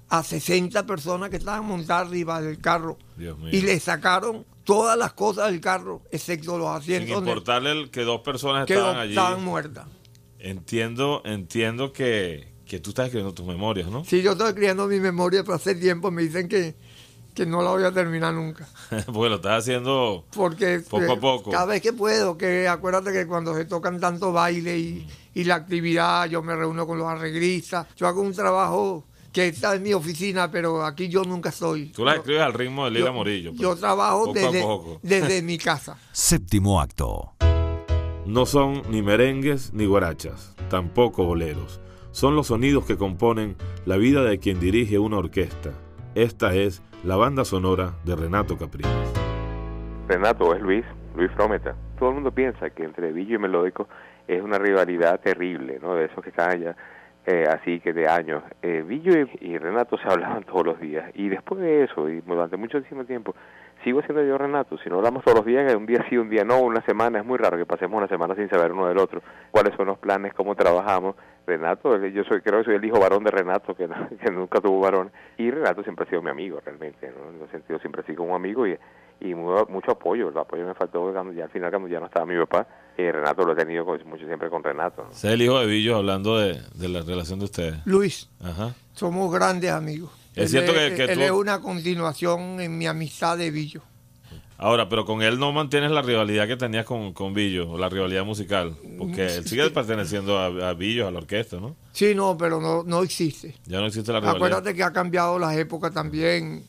a 60 personas que estaban montadas arriba del carro. Dios mío. Y le sacaron todas las cosas del carro, excepto los asientos. Sin importarle que dos personas estaban allí. Estaban muertas. Entiendo, entiendo que, que tú estás escribiendo tus memorias, ¿no? Sí, yo estoy escribiendo mis memorias, para hace tiempo me dicen que, que no la voy a terminar nunca. Pues lo estás haciendo Porque, poco a eh, poco. Cada vez que puedo, que acuérdate que cuando se tocan tanto baile mm. y, la actividad, yo me reúno con los arreglistas, yo hago un trabajo que está en mi oficina, pero aquí yo nunca estoy. Tú la escribes al ritmo de Lila Morillo. Pues. Yo trabajo desde, desde mi casa. Séptimo acto. No son ni merengues ni guarachas, tampoco boleros. Son los sonidos que componen la vida de quien dirige una orquesta esta es la banda sonora de Renato Capriles. Renato es Luis, Luis Frometa. Todo el mundo piensa que entre Villo y Melódico es una rivalidad terrible, ¿no? De esos que están eh, así que de años. Eh, Billo y, Renato se hablaban todos los días. Y después de eso, y durante muchísimo tiempo, sigo siendo yo Renato. Si no hablamos todos los días, un día sí, un día no, una semana, es muy raro que pasemos una semana sin saber uno del otro. ¿Cuáles son los planes? ¿Cómo trabajamos? Renato, yo soy, creo que soy el hijo varón de Renato, que, que nunca tuvo varón. Y Renato siempre ha sido mi amigo, realmente. En el sentido, siempre ha sido un amigo y, y mucho apoyo. El apoyo me faltó cuando ya, al final, cuando ya no estaba mi papá y Renato lo he tenido mucho siempre con Renato. Es el hijo de Billo hablando de, la relación de ustedes. Luis, Ajá. somos grandes amigos. Es cierto que, es una continuación en mi amistad de Billo. Ahora, pero con él no mantienes la rivalidad que tenías con, con Billo, o la rivalidad musical, porque mm, él sigue perteneciendo a, Villos, a la orquesta, ¿no? Sí, no, pero no, no existe. Ya no existe la rivalidad. Acuérdate que ha cambiado las épocas también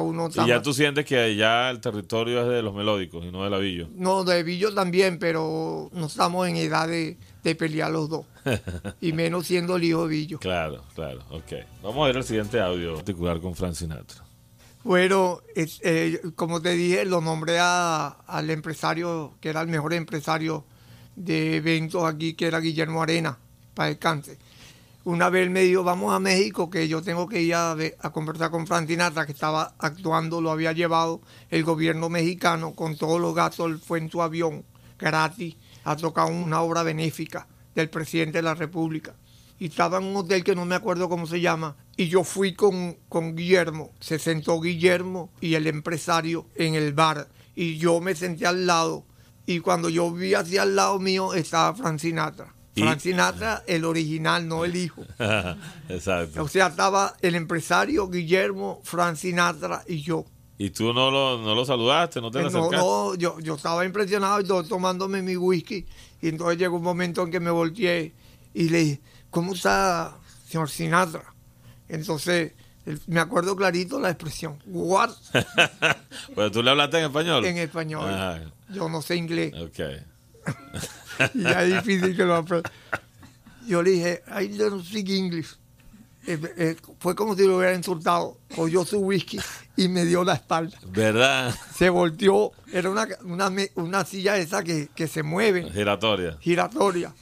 uno Y ya tú sientes que ya el territorio es de los melódicos y no de la Villo. No, de Villo también, pero no estamos en edad de, pelear los dos. y menos siendo el hijo de Villo. Claro, claro, ok. Vamos a ver el siguiente audio particular con Francis Sinatra. Bueno, eh, como te dije, lo nombré al empresario, que era el mejor empresario de eventos aquí, que era Guillermo Arena, para cáncer. Una vez me dijo, vamos a México, que yo tengo que ir a, conversar con Francinatra, que estaba actuando, lo había llevado el gobierno mexicano con todos los gastos, fue en su avión gratis a tocar una obra benéfica del presidente de la República. Y estaba en un hotel que no me acuerdo cómo se llama. Y yo fui con, con Guillermo. Se sentó Guillermo y el empresario en el bar. Y yo me senté al lado. Y cuando yo vi hacia el lado mío estaba Francinatra. Frank Sinatra, el original, no el hijo. Exacto. O sea, estaba el empresario Guillermo, Frank Sinatra y yo. ¿Y tú no lo, saludaste? ¿No te lo eh, acercaste? No, yo, yo estaba impresionado, y tomándome mi whisky. Y entonces llegó un momento en que me volteé y le dije, ¿cómo está, señor Sinatra? Entonces, me acuerdo clarito la expresión, ¿what? Pero tú le hablaste en español. En español. Yo no sé inglés. Ok. y es difícil que lo aprenda. Yo le dije, I don't speak English. Eh, eh, fue como si lo hubiera insultado. Cogió su whisky y me dio la espalda. ¿Verdad? Se volteó. Era una, silla esa que, se mueve. Giratoria. Giratoria.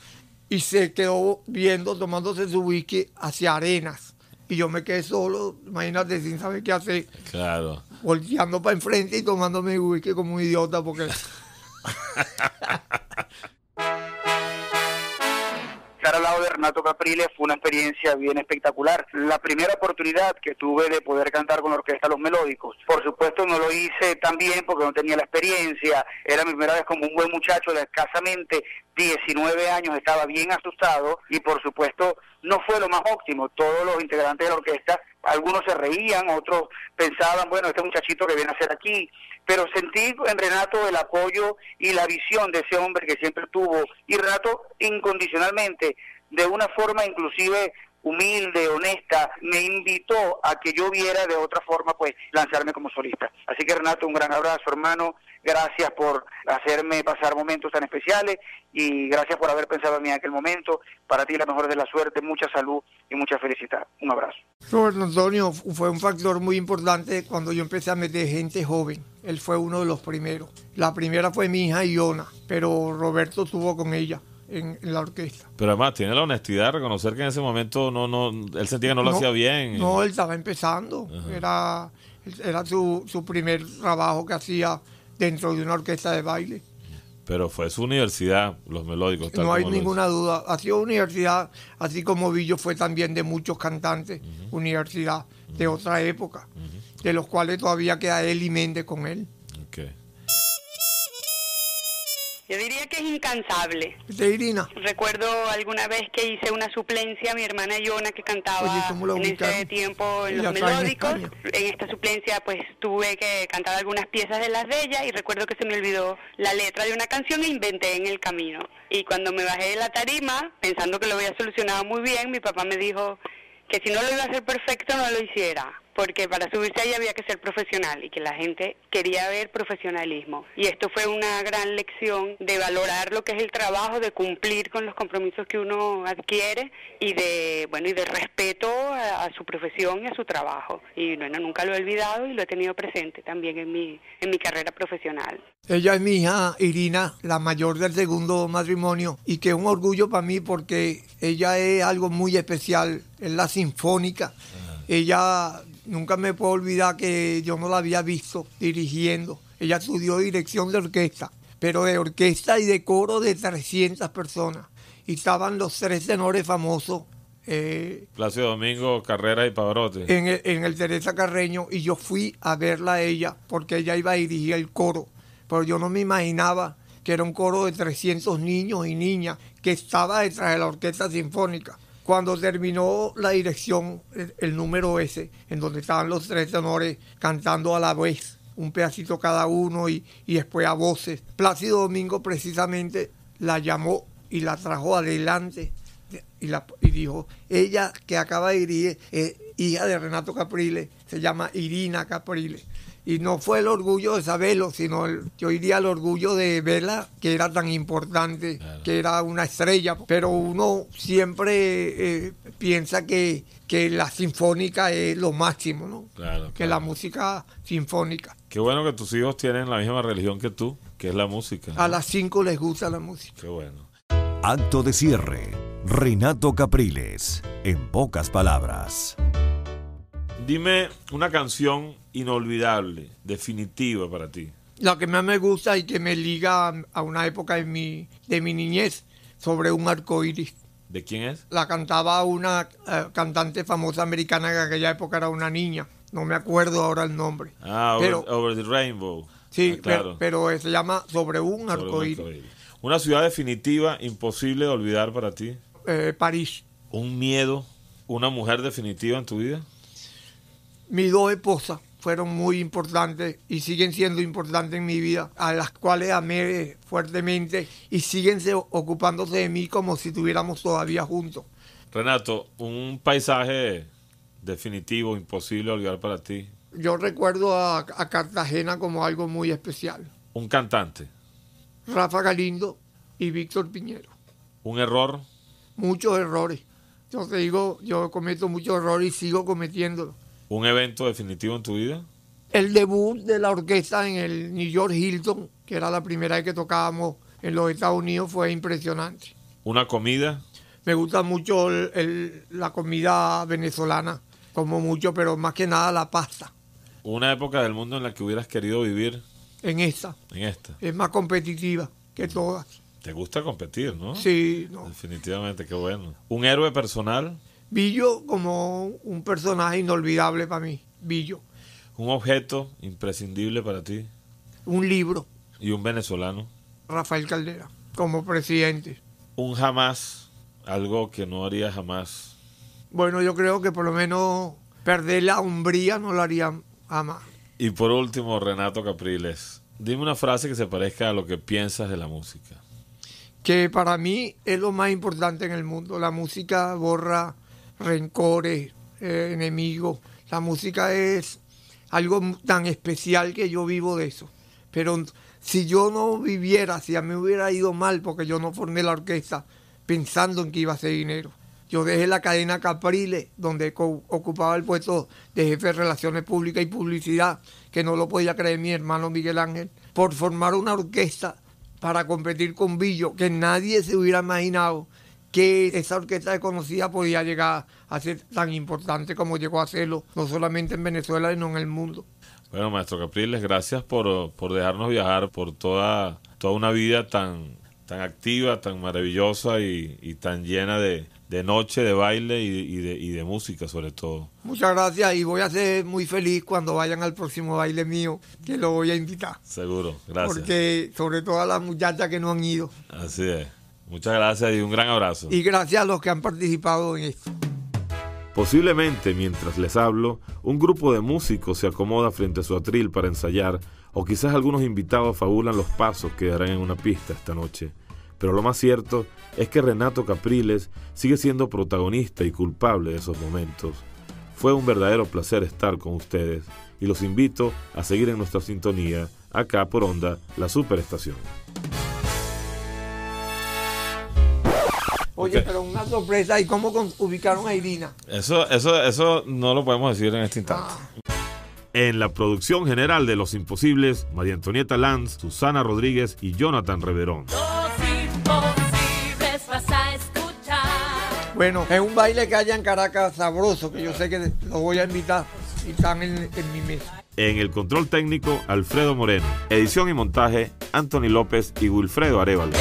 Y se quedó viendo, tomándose su whisky hacia arenas. Y yo me quedé solo, imagínate, sin saber qué hacer. Claro. Volteando para enfrente y tomándome whisky como un idiota porque... estar al lado de Renato Capriles fue una experiencia bien espectacular. La primera oportunidad que tuve de poder cantar con la orquesta Los Melódicos, por supuesto no lo hice tan bien porque no tenía la experiencia, era mi primera vez como un buen muchacho de escasamente 19 años, estaba bien asustado y por supuesto no fue lo más óptimo. Todos los integrantes de la orquesta algunos se reían, otros pensaban, bueno, este muchachito que viene a ser aquí, pero sentí en Renato el apoyo y la visión de ese hombre que siempre tuvo, y Renato incondicionalmente, de una forma inclusive humilde, honesta, me invitó a que yo viera de otra forma pues lanzarme como solista. Así que Renato, un gran abrazo hermano, gracias por hacerme pasar momentos tan especiales y gracias por haber pensado en mí en aquel momento. Para ti la mejor de la suerte, mucha salud y mucha felicidad. Un abrazo. Roberto Antonio fue un factor muy importante cuando yo empecé a meter gente joven. Él fue uno de los primeros. La primera fue mi hija Iona, pero Roberto estuvo con ella en, la orquesta. Pero además tiene la honestidad de reconocer que en ese momento no, no, él sentía que no lo hacía bien. No, él estaba empezando. Era, era su, su primer trabajo que hacía dentro de una orquesta de baile. Pero fue su universidad, los melódicos. no hay ninguna duda. Ha sido universidad, así como Villo fue también de muchos cantantes, universidad de otra época, de los cuales todavía queda él y Méndez con él. Yo diría que es incansable. De Irina. Recuerdo alguna vez que hice una suplencia, a mi hermana Yona que cantaba en ese tiempo en los melódicos. en, esta suplencia pues tuve que cantar algunas piezas de las de ella y recuerdo que se me olvidó la letra de una canción e inventé en el camino. Y cuando me bajé de la tarima, pensando que lo había solucionado muy bien, mi papá me dijo que si no lo iba a hacer perfecto no lo hiciera porque para subirse ahí había que ser profesional y que la gente quería ver profesionalismo. Y esto fue una gran lección de valorar lo que es el trabajo, de cumplir con los compromisos que uno adquiere y de, bueno, y de respeto a, su profesión y a su trabajo. Y bueno, nunca lo he olvidado y lo he tenido presente también en mi, en mi carrera profesional. Ella es mi hija Irina, la mayor del segundo matrimonio, y que es un orgullo para mí porque ella es algo muy especial, es la sinfónica. Ella Nunca me puedo olvidar que yo no la había visto dirigiendo. Ella estudió dirección de orquesta, pero de orquesta y de coro de 300 personas. Y estaban los tres tenores famosos. Eh, Domingo, Carrera y Pavarotti. En el, en el Teresa Carreño. Y yo fui a verla a ella, porque ella iba a dirigir el coro. Pero yo no me imaginaba que era un coro de 300 niños y niñas que estaba detrás de la orquesta sinfónica cuando terminó la dirección, el, número ese, en donde estaban los tres tenores cantando a la vez, un pedacito cada uno y, después a voces, Plácido Domingo precisamente la llamó y la trajo adelante y, la, dijo, ella que acaba de ir, eh, hija de Renato Caprile, se llama Irina Caprile y no fue el orgullo de saberlo, sino yo diría el orgullo de verla, que era tan importante, que era una estrella. Pero uno siempre eh, piensa que, la sinfónica es lo máximo, ¿no? que la música sinfónica. Qué bueno que tus hijos tienen la misma religión que tú, que es la música. A las cinco les gusta la música. Qué bueno. Acto de cierre. Renato Capriles, en pocas palabras. Dime una canción inolvidable, definitiva para ti. La que más me gusta y que me liga a una época de mi, de mi niñez, sobre un arcoíris. ¿De quién es? La cantaba una eh, cantante famosa americana que en aquella época era una niña. No me acuerdo ahora el nombre. Ah, over, the Rainbow. Sí, ah, pero, se llama Sobre un arcoíris. Una ciudad definitiva, imposible de olvidar para ti. Eh, París. Un miedo, una mujer definitiva en tu vida mis dos esposas fueron muy importantes y siguen siendo importantes en mi vida, a las cuales amé fuertemente y siguen ocupándose de mí como si estuviéramos todavía juntos. Renato, un paisaje definitivo, imposible olvidar para ti. Yo recuerdo a, Cartagena como algo muy especial. Un cantante. Rafa Galindo y Víctor Piñero. ¿Un error? Muchos errores. Yo te digo, yo cometo muchos errores y sigo cometiéndolos un evento definitivo en tu vida? El debut de la orquesta en el New York Hilton, que era la primera vez que tocábamos en los Estados Unidos, fue impresionante. ¿Una comida? Me gusta mucho la comida venezolana, como mucho, pero más que nada la pasta. ¿Una época del mundo en la que hubieras querido vivir? En esta. En esta. Es más competitiva que todas. Te gusta competir, ¿no? Sí, no. Definitivamente, qué bueno. ¿Un héroe personal? Billo como un personaje inolvidable para mí, Billo. Un objeto imprescindible para ti. Un libro. Y un venezolano. Rafael Caldera, como presidente. Un jamás, algo que no haría jamás. Bueno, yo creo que por lo menos perder la hombría no lo haría jamás. Y por último, Renato Capriles, dime una frase que se parezca a lo que piensas de la música. Que para mí es lo más importante en el mundo. La música borra rencores, eh, enemigos. La música es algo tan especial que yo vivo de eso. Pero si yo no viviera, si a mí me hubiera ido mal, porque yo no formé la orquesta pensando en que iba a ser dinero. Yo dejé la cadena Caprile, donde ocupaba el puesto de jefe de Relaciones Públicas y Publicidad, que no lo podía creer mi hermano Miguel Ángel, por formar una orquesta para competir con Billo, que nadie se hubiera imaginado que esa orquesta desconocida podía llegar a ser tan importante como llegó a serlo, no solamente en Venezuela, sino en el mundo. Bueno, maestro Capriles, gracias por, por dejarnos viajar por toda, toda una vida tan, tan activa, tan maravillosa y, tan llena de, noche, de baile y, de, y de música sobre todo. Muchas gracias y voy a ser muy feliz cuando vayan al próximo baile mío, que lo voy a invitar. Seguro, gracias. Porque sobre todo a las muchachas que no han ido. Así es. Muchas gracias y un gran abrazo. Y gracias a los que han participado en esto. Posiblemente, mientras les hablo, un grupo de músicos se acomoda frente a su atril para ensayar, o quizás algunos invitados fabulan los pasos que darán en una pista esta noche. Pero lo más cierto es que Renato Capriles sigue siendo protagonista y culpable de esos momentos. Fue un verdadero placer estar con ustedes y los invito a seguir en nuestra sintonía acá por Onda, la Superestación. Oye, pero una sorpresa, ¿y cómo ubicaron a Irina? Eso, eso, eso no lo podemos decir en este instante. Ah. En la producción general de Los Imposibles, María Antonieta Lanz, Susana Rodríguez y Jonathan Reverón. Bueno, es un baile que hay en Caracas sabroso, que yo sé que lo voy a invitar y están en, en, mi mesa. En el control técnico, Alfredo Moreno. Edición y montaje, Anthony López y Wilfredo Arevalo.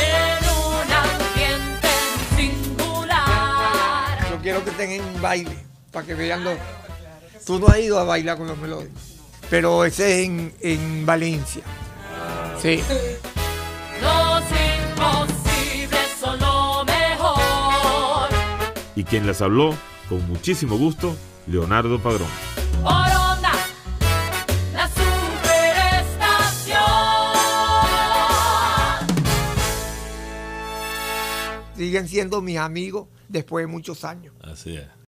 quiero que tengan un baile, para que vean Tú no has ido a bailar con los Melodios pero ese es en, Valencia. Sí. y quien les habló, con muchísimo gusto, Leonardo Padrón. Siguen siendo mis amigos después de muchos años. Así es.